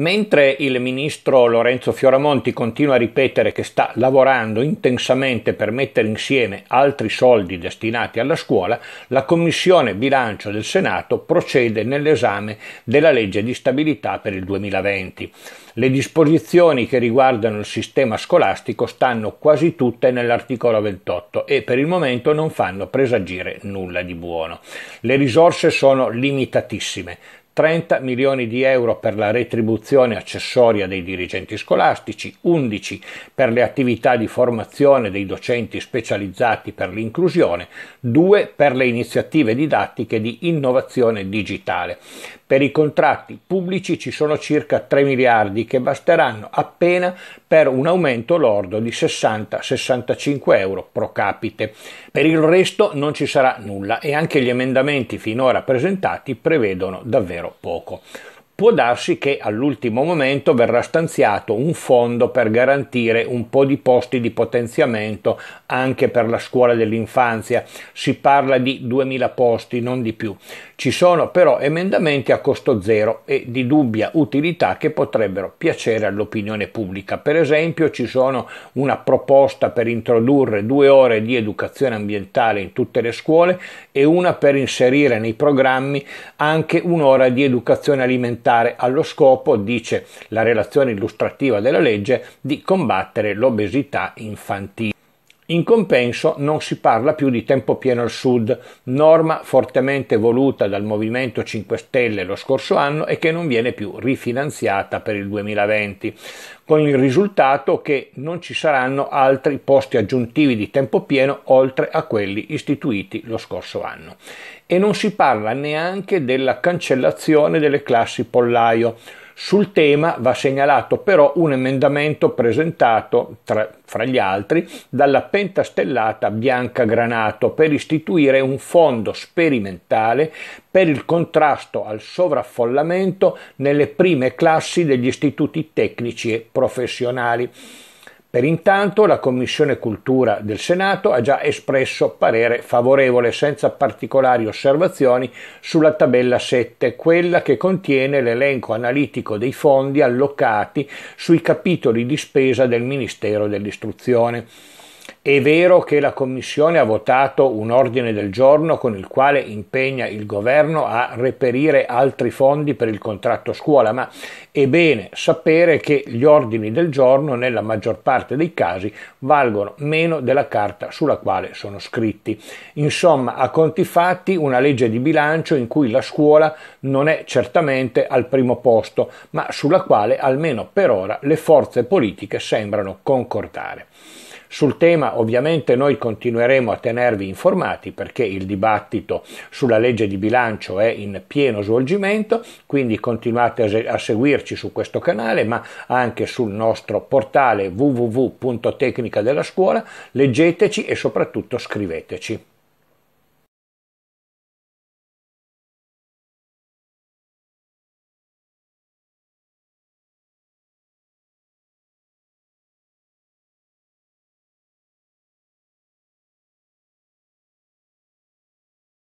Mentre il ministro Lorenzo Fioramonti continua a ripetere che sta lavorando intensamente per mettere insieme altri soldi destinati alla scuola, la Commissione Bilancio del Senato procede nell'esame della legge di stabilità per il 2020. Le disposizioni che riguardano il sistema scolastico stanno quasi tutte nell'articolo 28 e per il momento non fanno presagire nulla di buono. Le risorse sono limitatissime, 30 milioni di euro per la retribuzione accessoria dei dirigenti scolastici, 11 per le attività di formazione dei docenti specializzati per l'inclusione, 2 per le iniziative didattiche di innovazione digitale. Per i contratti pubblici ci sono circa 3 miliardi che basteranno appena per un aumento lordo di 60-65 euro pro capite. Per il resto non ci sarà nulla e anche gli emendamenti finora presentati prevedono davvero davvero poco può darsi che all'ultimo momento verrà stanziato un fondo per garantire un po' di posti di potenziamento anche per la scuola dell'infanzia. Si parla di 2000 posti, non di più. Ci sono però emendamenti a costo zero e di dubbia utilità che potrebbero piacere all'opinione pubblica. Per esempio ci sono una proposta per introdurre due ore di educazione ambientale in tutte le scuole e una per inserire nei programmi anche un'ora di educazione alimentare alimentare allo scopo, dice la relazione illustrativa della legge, di combattere l'obesità infantile. In compenso non si parla più di tempo pieno al sud, norma fortemente voluta dal Movimento 5 Stelle lo scorso anno e che non viene più rifinanziata per il 2020, con il risultato che non ci saranno altri posti aggiuntivi di tempo pieno oltre a quelli istituiti lo scorso anno. E non si parla neanche della cancellazione delle classi pollaio sul tema va segnalato però un emendamento presentato, tra, fra gli altri, dalla pentastellata Bianca Granato per istituire un fondo sperimentale per il contrasto al sovraffollamento nelle prime classi degli istituti tecnici e professionali. Per intanto la Commissione Cultura del Senato ha già espresso parere favorevole senza particolari osservazioni sulla tabella 7, quella che contiene l'elenco analitico dei fondi allocati sui capitoli di spesa del Ministero dell'Istruzione. È vero che la Commissione ha votato un ordine del giorno con il quale impegna il governo a reperire altri fondi per il contratto scuola, ma è bene sapere che gli ordini del giorno nella maggior parte dei casi valgono meno della carta sulla quale sono scritti. Insomma, a conti fatti, una legge di bilancio in cui la scuola non è certamente al primo posto, ma sulla quale almeno per ora le forze politiche sembrano concordare. Sul tema ovviamente noi continueremo a tenervi informati perché il dibattito sulla legge di bilancio è in pieno svolgimento, quindi continuate a seguirci su questo canale ma anche sul nostro portale www.tecnica leggeteci e soprattutto scriveteci.